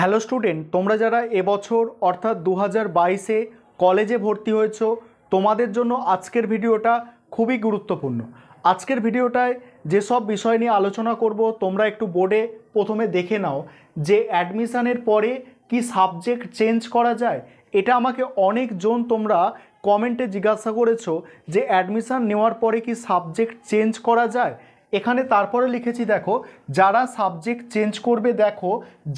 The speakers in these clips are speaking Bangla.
হ্যালো স্টুডেন্ট তোমরা যারা এবছর অর্থাৎ দু হাজার বাইশে কলেজে ভর্তি হয়েছ তোমাদের জন্য আজকের ভিডিওটা খুবই গুরুত্বপূর্ণ আজকের ভিডিওটায় যেসব বিষয় নিয়ে আলোচনা করব তোমরা একটু বোর্ডে প্রথমে দেখে নাও যে অ্যাডমিশানের পরে কি সাবজেক্ট চেঞ্জ করা যায় এটা আমাকে অনেকজন তোমরা কমেন্টে জিজ্ঞাসা করেছো যে অ্যাডমিশান নেওয়ার পরে কি সাবজেক্ট চেঞ্জ করা যায় এখানে তারপরে লিখেছি দেখো যারা সাবজেক্ট চেঞ্জ করবে দেখো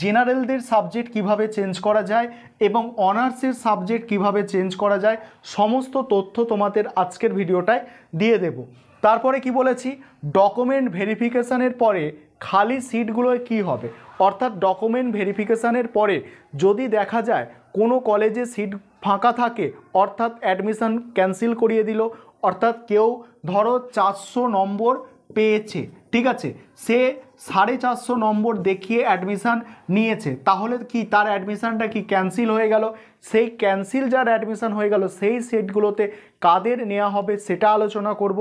জেনারেলদের সাবজেক্ট কিভাবে চেঞ্জ করা যায় এবং অনার্সের সাবজেক্ট কিভাবে চেঞ্জ করা যায় সমস্ত তথ্য তোমাদের আজকের ভিডিওটায় দিয়ে দেব তারপরে কি বলেছি ডকুমেন্ট ভেরিফিকেশানের পরে খালি সিটগুলোয় কি হবে অর্থাৎ ডকুমেন্ট ভেরিফিকেশানের পরে যদি দেখা যায় কোনো কলেজে সিট ফাঁকা থাকে অর্থাৎ অ্যাডমিশান ক্যান্সেল করিয়ে দিল অর্থাৎ কেউ ধরো চারশো নম্বর পেয়েছে ঠিক আছে সে সাড়ে চারশো নম্বর দেখিয়ে অ্যাডমিশান নিয়েছে তাহলে কি তার অ্যাডমিশানটা কি ক্যান্সেল হয়ে গেল সেই ক্যান্সেল যার অ্যাডমিশান হয়ে গেল সেই সেটগুলোতে কাদের নেওয়া হবে সেটা আলোচনা করব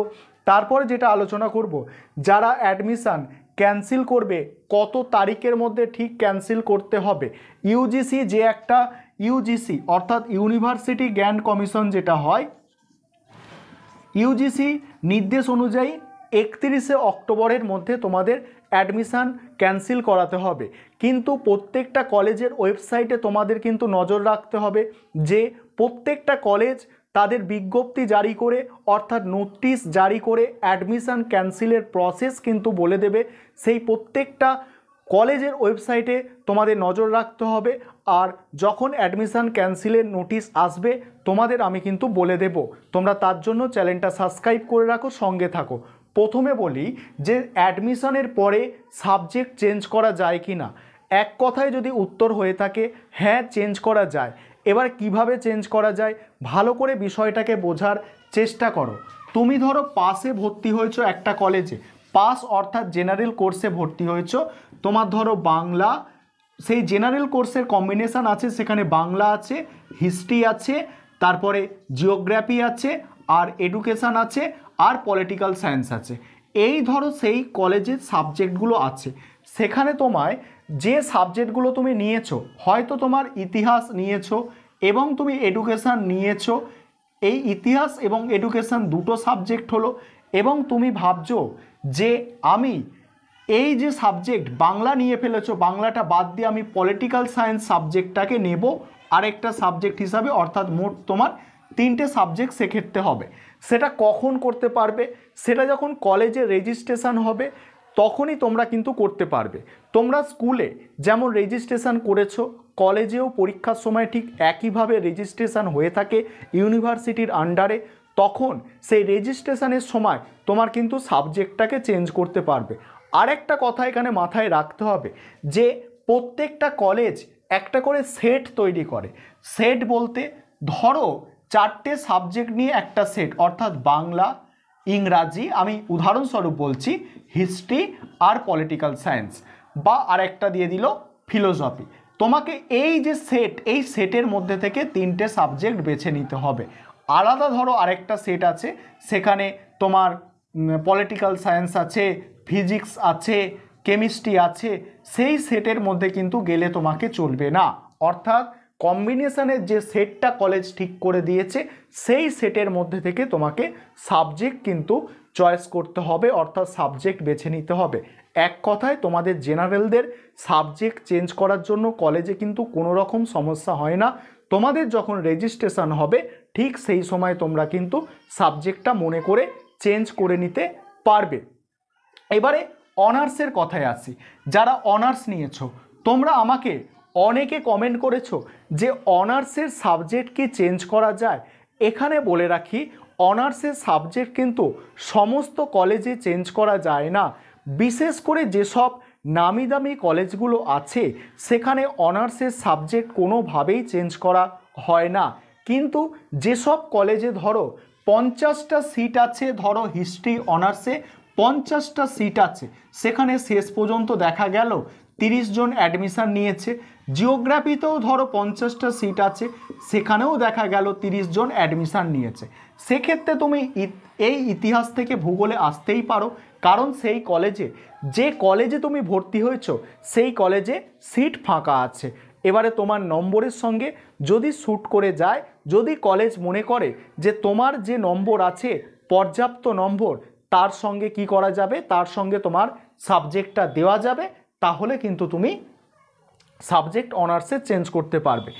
তারপরে যেটা আলোচনা করব যারা অ্যাডমিশান ক্যান্সেল করবে কত তারিখের মধ্যে ঠিক ক্যান্সেল করতে হবে ইউজিসি যে একটা ইউজিসি অর্থাৎ ইউনিভার্সিটি গ্র্যান্ড কমিশন যেটা হয় ইউজিসি নির্দেশ অনুযায়ী একত্রিশে অক্টোবরের মধ্যে তোমাদের অ্যাডমিশান ক্যান্সেল করাতে হবে কিন্তু প্রত্যেকটা কলেজের ওয়েবসাইটে তোমাদের কিন্তু নজর রাখতে হবে যে প্রত্যেকটা কলেজ তাদের বিজ্ঞপ্তি জারি করে অর্থাৎ নোটিশ জারি করে অ্যাডমিশান ক্যান্সেলের প্রসেস কিন্তু বলে দেবে সেই প্রত্যেকটা কলেজের ওয়েবসাইটে তোমাদের নজর রাখতে হবে আর যখন অ্যাডমিশান ক্যান্সেলের নোটিশ আসবে তোমাদের আমি কিন্তু বলে দেব তোমরা তার জন্য চ্যানেলটা সাবস্ক্রাইব করে রাখো সঙ্গে থাকো প্রথমে বলি যে অ্যাডমিশনের পরে সাবজেক্ট চেঞ্জ করা যায় কি না এক কথায় যদি উত্তর হয়ে থাকে হ্যাঁ চেঞ্জ করা যায় এবার কিভাবে চেঞ্জ করা যায় ভালো করে বিষয়টাকে বোঝার চেষ্টা করো তুমি ধরো পাসে ভর্তি হয়েছো একটা কলেজে পাস অর্থাৎ জেনারেল কোর্সে ভর্তি হয়েছো তোমার ধরো বাংলা সেই জেনারেল কোর্সের কম্বিনেশান আছে সেখানে বাংলা আছে হিস্ট্রি আছে তারপরে জিওগ্রাফি আছে আর এডুকেশান আছে আর পলিটিক্যাল সায়েন্স আছে এই ধরো সেই কলেজের সাবজেক্টগুলো আছে সেখানে তোমায় যে সাবজেক্টগুলো তুমি নিয়েছো হয়তো তোমার ইতিহাস নিয়েছো এবং তুমি এডুকেশান নিয়েছো এই ইতিহাস এবং এডুকেশান দুটো সাবজেক্ট হলো এবং তুমি ভাবছো যে আমি এই যে সাবজেক্ট বাংলা নিয়ে ফেলেছো বাংলাটা বাদ দিয়ে আমি পলিটিক্যাল সায়েন্স সাবজেক্টটাকে নেব আরেকটা সাবজেক্ট হিসাবে অর্থাৎ মোট তোমার তিনটে সাবজেক্ট সেক্ষেত্রে হবে সেটা কখন করতে পারবে সেটা যখন কলেজে রেজিস্ট্রেশন হবে তখনই তোমরা কিন্তু করতে পারবে তোমরা স্কুলে যেমন রেজিস্ট্রেশন করেছো কলেজেও পরীক্ষার সময় ঠিক একইভাবে রেজিস্ট্রেশন হয়ে থাকে ইউনিভার্সিটির আন্ডারে তখন সেই রেজিস্ট্রেশনের সময় তোমার কিন্তু সাবজেক্টটাকে চেঞ্জ করতে পারবে আরেকটা কথা এখানে মাথায় রাখতে হবে যে প্রত্যেকটা কলেজ একটা করে সেট তৈরি করে সেট বলতে ধরো চারটে সাবজেক্ট নিয়ে একটা সেট অর্থাৎ বাংলা ইংরাজি আমি উদাহরণস্বরূপ বলছি হিস্ট্রি আর পলিটিক্যাল সায়েন্স বা আর একটা দিয়ে দিল ফিলোসফি তোমাকে এই যে সেট এই সেটের মধ্যে থেকে তিনটে সাবজেক্ট বেছে নিতে হবে আলাদা ধরো আরেকটা সেট আছে সেখানে তোমার পলিটিক্যাল সায়েন্স আছে ফিজিক্স আছে কেমিস্ট্রি আছে সেই সেটের মধ্যে কিন্তু গেলে তোমাকে চলবে না অর্থাৎ কম্বিনেশানের যে সেটটা কলেজ ঠিক করে দিয়েছে সেই সেটের মধ্যে থেকে তোমাকে সাবজেক্ট কিন্তু চয়েস করতে হবে অর্থাৎ সাবজেক্ট বেছে নিতে হবে এক কথায় তোমাদের জেনারেলদের সাবজেক্ট চেঞ্জ করার জন্য কলেজে কিন্তু কোনো রকম সমস্যা হয় না তোমাদের যখন রেজিস্ট্রেশন হবে ঠিক সেই সময় তোমরা কিন্তু সাবজেক্টটা মনে করে চেঞ্জ করে নিতে পারবে এবারে অনার্সের কথায় আসি যারা অনার্স নিয়েছো তোমরা আমাকে অনেকে কমেন্ট করেছো যে অনার্সের সাবজেক্ট কি চেঞ্জ করা যায় এখানে বলে রাখি অনার্সের সাবজেক্ট কিন্তু সমস্ত কলেজে চেঞ্জ করা যায় না বিশেষ করে যেসব নামি দামি কলেজগুলো আছে সেখানে অনার্সের সাবজেক্ট কোনোভাবেই চেঞ্জ করা হয় না কিন্তু যেসব কলেজে ধরো পঞ্চাশটা সিট আছে ধরো হিস্ট্রি অনার্সে পঞ্চাশটা সিট আছে সেখানে শেষ পর্যন্ত দেখা গেল তিরিশ জন অ্যাডমিশান নিয়েছে জিওগ্রাফিতেও ধরো পঞ্চাশটা সিট আছে সেখানেও দেখা গেল তিরিশ জন অ্যাডমিশান নিয়েছে সেক্ষেত্রে তুমি এই ইতিহাস থেকে ভূগোলে আসতেই পারো কারণ সেই কলেজে যে কলেজে তুমি ভর্তি হয়েছ সেই কলেজে সিট ফাঁকা আছে এবারে তোমার নম্বরের সঙ্গে যদি শ্যুট করে যায় যদি কলেজ মনে করে যে তোমার যে নম্বর আছে পর্যাপ্ত নম্বর তার সঙ্গে কি করা যাবে তার সঙ্গে তোমার সাবজেক্টটা দেওয়া যাবে তাহলে কিন্তু তুমি সাবজেক্ট অনার্সে চেঞ্জ করতে পারবে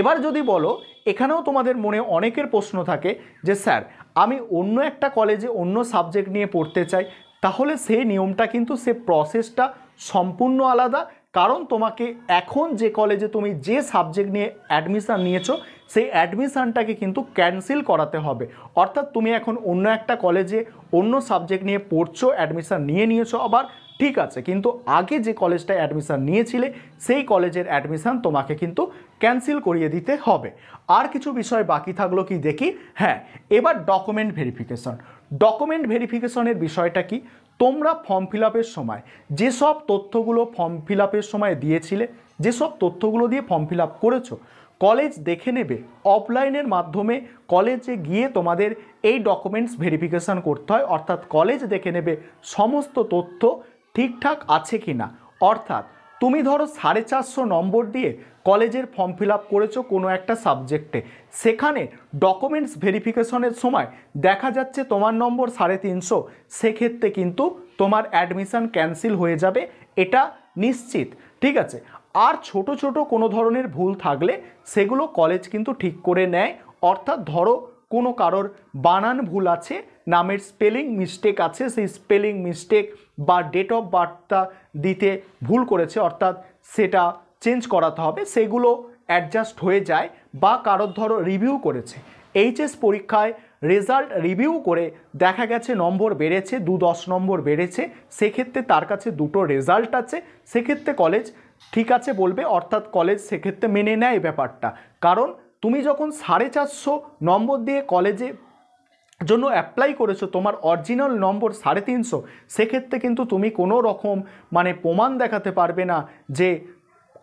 এবার যদি বলো এখানেও তোমাদের মনে অনেকের প্রশ্ন থাকে যে স্যার আমি অন্য একটা কলেজে অন্য সাবজেক্ট নিয়ে পড়তে চাই তাহলে সেই নিয়মটা কিন্তু সে প্রসেসটা সম্পূর্ণ আলাদা কারণ তোমাকে এখন যে কলেজে তুমি যে সাবজেক্ট নিয়ে অ্যাডমিশান নিয়েছো সেই অ্যাডমিশানটাকে কিন্তু ক্যান্সেল করাতে হবে অর্থাৎ তুমি এখন অন্য একটা কলেজে অন্য সাবজেক্ট নিয়ে পড়ছো অ্যাডমিশান নিয়ে নিয়েছো আবার ঠিক আছে কিন্তু আগে যে কলেজটায় অ্যাডমিশান নিয়েছিলে সেই কলেজের অ্যাডমিশান তোমাকে কিন্তু ক্যান্সেল করিয়ে দিতে হবে আর কিছু বিষয় বাকি থাকলো কি দেখি হ্যাঁ এবার ডকুমেন্ট ভেরিফিকেশন ডকুমেন্ট ভেরিফিকেশনের বিষয়টা কি তোমরা ফর্ম ফিল সময় যেসব তথ্যগুলো ফর্ম ফিল সময় দিয়েছিলে যেসব তথ্যগুলো দিয়ে ফর্ম ফিল করেছো কলেজ দেখে নেবে অফলাইনের মাধ্যমে কলেজে গিয়ে তোমাদের এই ডকুমেন্টস ভেরিফিকেশান করতে হয় অর্থাৎ কলেজ দেখে নেবে সমস্ত তথ্য ঠিকঠাক আছে কি না অর্থাৎ তুমি ধরো সাড়ে চারশো নম্বর দিয়ে কলেজের ফর্ম ফিল আপ করেছো কোনো একটা সাবজেক্টে সেখানে ডকুমেন্টস ভেরিফিকেশনের সময় দেখা যাচ্ছে তোমার নম্বর সাড়ে তিনশো সেক্ষেত্রে কিন্তু তোমার অ্যাডমিশান ক্যান্সেল হয়ে যাবে এটা নিশ্চিত ঠিক আছে আর ছোট ছোট কোনো ধরনের ভুল থাকলে সেগুলো কলেজ কিন্তু ঠিক করে নেয় অর্থাৎ ধরো কোনো কারোর বানান ভুল আছে নামের স্পেলিং মিস্টেক আছে সেই স্পেলিং মিস্টেক বা ডেট অফ বার্থটা দিতে ভুল করেছে অর্থাৎ সেটা চেঞ্জ করাতে হবে সেগুলো অ্যাডজাস্ট হয়ে যায় বা কারোর ধরো রিভিউ করেছে এইচএস পরীক্ষায় রেজাল্ট রিভিউ করে দেখা গেছে নম্বর বেড়েছে দু দশ নম্বর বেড়েছে সেক্ষেত্রে তার কাছে দুটো রেজাল্ট আছে সেক্ষেত্রে কলেজ ঠিক আছে বলবে অর্থাৎ কলেজ সেক্ষেত্রে মেনে নেয় ব্যাপারটা কারণ তুমি যখন সাড়ে চারশো নম্বর দিয়ে কলেজে জন্য অ্যাপ্লাই করেছো তোমার অরিজিনাল নম্বর সাড়ে তিনশো সেক্ষেত্রে কিন্তু তুমি কোনো রকম মানে প্রমাণ দেখাতে পারবে না যে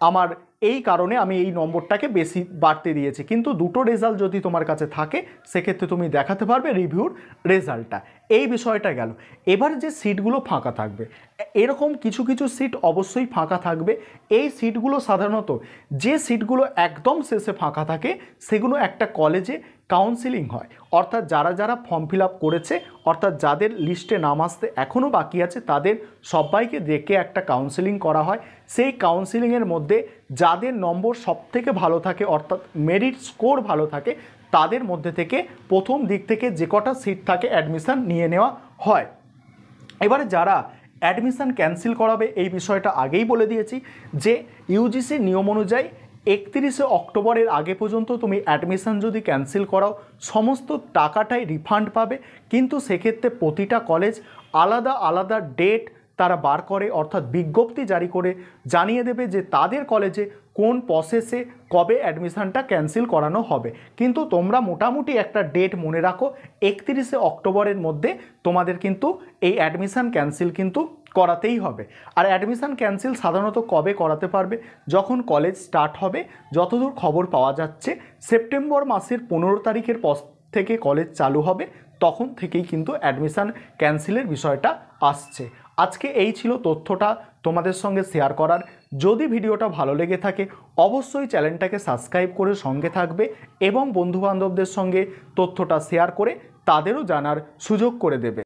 আমার এই কারণে আমি এই নম্বরটাকে বেশি বাড়তে দিয়েছি কিন্তু দুটো রেজাল্ট যদি তোমার কাছে থাকে সেক্ষেত্রে তুমি দেখাতে পারবে রিভিউর রেজাল্টটা এই বিষয়টা গেল এবার যে সিটগুলো ফাঁকা থাকবে এরকম কিছু কিছু সিট অবশ্যই ফাঁকা থাকবে এই সিটগুলো সাধারণত যে সিটগুলো একদম শেষে ফাঁকা থাকে সেগুলো একটা কলেজে কাউন্সিলিং হয় অর্থাৎ যারা যারা ফর্ম ফিল করেছে অর্থাৎ যাদের লিস্টে নাম আসতে এখনও বাকি আছে তাদের সবাইকে দেখে একটা কাউন্সিলিং করা হয় সেই কাউন্সিলিংয়ের মধ্যে যাদের নম্বর সবথেকে ভালো থাকে অর্থাৎ মেরিট স্কোর ভালো থাকে তাদের মধ্যে থেকে প্রথম দিক থেকে যে কটা সিট থাকে অ্যাডমিশান নিয়ে নেওয়া হয় এবারে যারা অ্যাডমিশান ক্যান্সেল করাবে এই বিষয়টা আগেই বলে দিয়েছি যে ইউজিসি নিয়ম অনুযায়ী একত্রিশে অক্টোবরের আগে পর্যন্ত তুমি অ্যাডমিশান যদি ক্যান্সেল করাও সমস্ত টাকাটাই রিফান্ড পাবে কিন্তু সেক্ষেত্রে প্রতিটা কলেজ আলাদা আলাদা ডেট তারা বার করে অর্থাৎ বিজ্ঞপ্তি জারি করে জানিয়ে দেবে যে তাদের কলেজে কোন প্রসেসে কবে অ্যাডমিশানটা ক্যান্সেল করানো হবে কিন্তু তোমরা মোটামুটি একটা ডেট মনে রাখো একত্রিশে অক্টোবরের মধ্যে তোমাদের কিন্তু এই অ্যাডমিশান ক্যান্সেল কিন্তু করাতেই হবে আর অ্যাডমিশান ক্যান্সেল সাধারণত কবে করাতে পারবে যখন কলেজ স্টার্ট হবে যতদূর খবর পাওয়া যাচ্ছে সেপ্টেম্বর মাসের পনেরো তারিখের থেকে কলেজ চালু হবে তখন থেকেই কিন্তু অ্যাডমিশান ক্যান্সেলের বিষয়টা আসছে আজকে এই ছিল তথ্যটা তোমাদের সঙ্গে শেয়ার করার যদি ভিডিওটা ভালো লেগে থাকে অবশ্যই চ্যানেলটাকে সাবস্ক্রাইব করে সঙ্গে থাকবে এবং বন্ধুবান্ধবদের সঙ্গে তথ্যটা শেয়ার করে তাদেরও জানার সুযোগ করে দেবে